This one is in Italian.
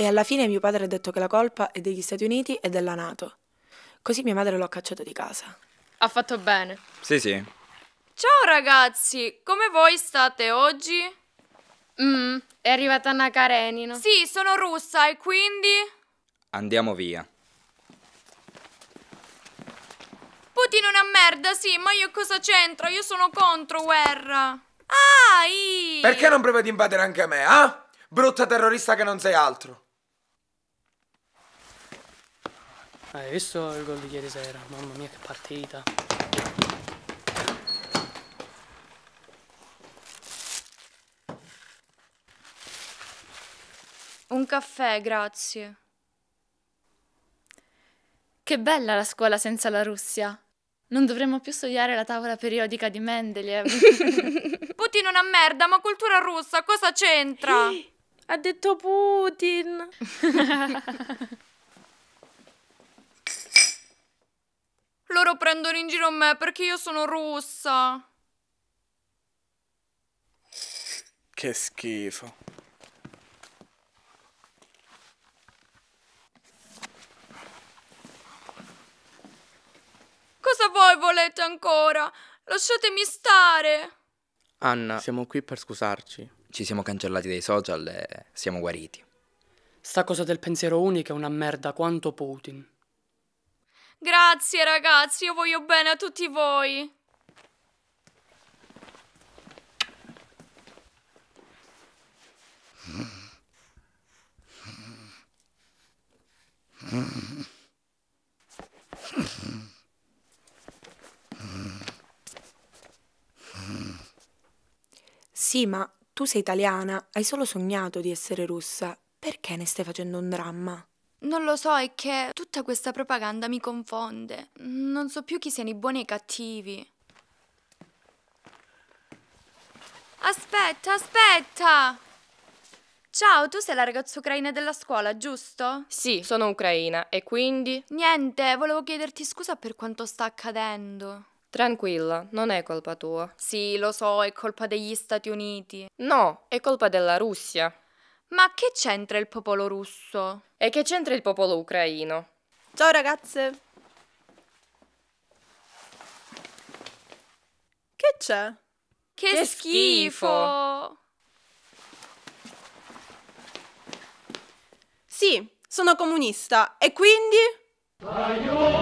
E alla fine mio padre ha detto che la colpa è degli Stati Uniti e della Nato. Così mia madre l'ho cacciato di casa. Ha fatto bene. Sì, sì. Ciao ragazzi, come voi state oggi? Mmm, è arrivata Anna Karenina. Sì, sono russa e quindi... Andiamo via. Putin è una merda, sì, ma io cosa c'entro? Io sono contro guerra. Ai! Ah, Perché non provi ad invadere anche me, ah? Eh? Brutta terrorista che non sei altro. Hai visto il gol di ieri sera? Mamma mia che partita! Un caffè, grazie. Che bella la scuola senza la Russia! Non dovremmo più studiare la tavola periodica di Mendeleev. Putin è una merda, ma cultura russa cosa c'entra? ha detto Putin! prendono in giro me perché io sono russa. Che schifo. Cosa voi volete ancora? Lasciatemi stare. Anna, siamo qui per scusarci. Ci siamo cancellati dai social e siamo guariti. Sta cosa del pensiero unico è una merda quanto Putin. Grazie ragazzi, io voglio bene a tutti voi. Sì, ma tu sei italiana, hai solo sognato di essere russa. Perché ne stai facendo un dramma? Non lo so, è che tutta questa propaganda mi confonde. Non so più chi siano i buoni e i cattivi. Aspetta, aspetta! Ciao, tu sei la ragazza ucraina della scuola, giusto? Sì, sono ucraina e quindi... Niente, volevo chiederti scusa per quanto sta accadendo. Tranquilla, non è colpa tua. Sì, lo so, è colpa degli Stati Uniti. No, è colpa della Russia. Ma che c'entra il popolo russo? E che c'entra il popolo ucraino? Ciao ragazze! Che c'è? Che, che schifo! Sì, sono comunista e quindi... Aiuto!